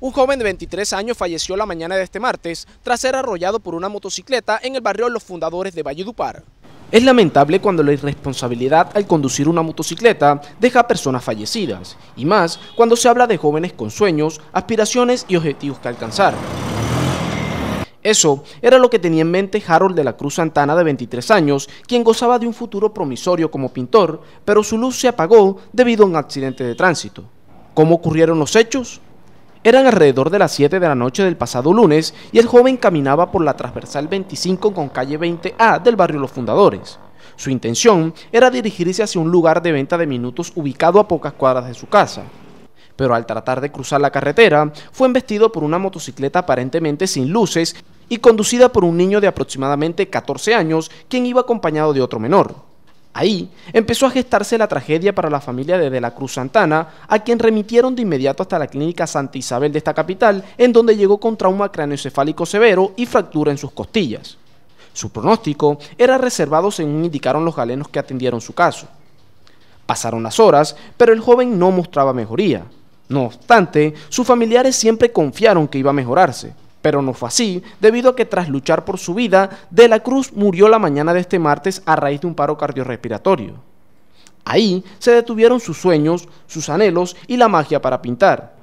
Un joven de 23 años falleció la mañana de este martes tras ser arrollado por una motocicleta en el barrio Los Fundadores de Valledupar. Es lamentable cuando la irresponsabilidad al conducir una motocicleta deja a personas fallecidas, y más cuando se habla de jóvenes con sueños, aspiraciones y objetivos que alcanzar. Eso era lo que tenía en mente Harold de la Cruz Santana de 23 años, quien gozaba de un futuro promisorio como pintor, pero su luz se apagó debido a un accidente de tránsito. ¿Cómo ocurrieron los hechos? Eran alrededor de las 7 de la noche del pasado lunes y el joven caminaba por la transversal 25 con calle 20A del barrio Los Fundadores. Su intención era dirigirse hacia un lugar de venta de minutos ubicado a pocas cuadras de su casa. Pero al tratar de cruzar la carretera, fue embestido por una motocicleta aparentemente sin luces y conducida por un niño de aproximadamente 14 años, quien iba acompañado de otro menor. Ahí empezó a gestarse la tragedia para la familia de De la Cruz Santana, a quien remitieron de inmediato hasta la clínica Santa Isabel de esta capital, en donde llegó con trauma craneoencefálico severo y fractura en sus costillas. Su pronóstico era reservado según indicaron los galenos que atendieron su caso. Pasaron las horas, pero el joven no mostraba mejoría. No obstante, sus familiares siempre confiaron que iba a mejorarse. Pero no fue así, debido a que tras luchar por su vida, De la Cruz murió la mañana de este martes a raíz de un paro cardiorrespiratorio. Ahí se detuvieron sus sueños, sus anhelos y la magia para pintar.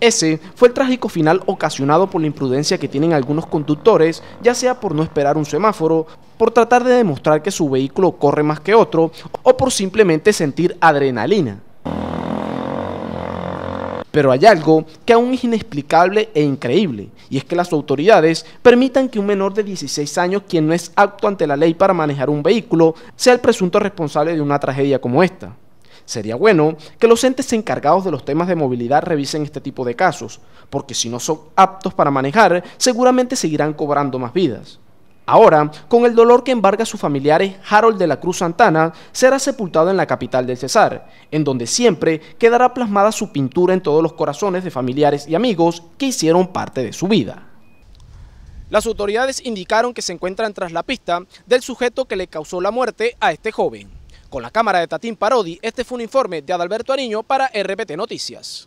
Ese fue el trágico final ocasionado por la imprudencia que tienen algunos conductores, ya sea por no esperar un semáforo, por tratar de demostrar que su vehículo corre más que otro o por simplemente sentir adrenalina. Pero hay algo que aún es inexplicable e increíble, y es que las autoridades permitan que un menor de 16 años, quien no es apto ante la ley para manejar un vehículo, sea el presunto responsable de una tragedia como esta. Sería bueno que los entes encargados de los temas de movilidad revisen este tipo de casos, porque si no son aptos para manejar, seguramente seguirán cobrando más vidas. Ahora, con el dolor que embarga a sus familiares, Harold de la Cruz Santana será sepultado en la capital del Cesar, en donde siempre quedará plasmada su pintura en todos los corazones de familiares y amigos que hicieron parte de su vida. Las autoridades indicaron que se encuentran tras la pista del sujeto que le causó la muerte a este joven. Con la cámara de Tatín Parodi, este fue un informe de Adalberto Ariño para RPT Noticias.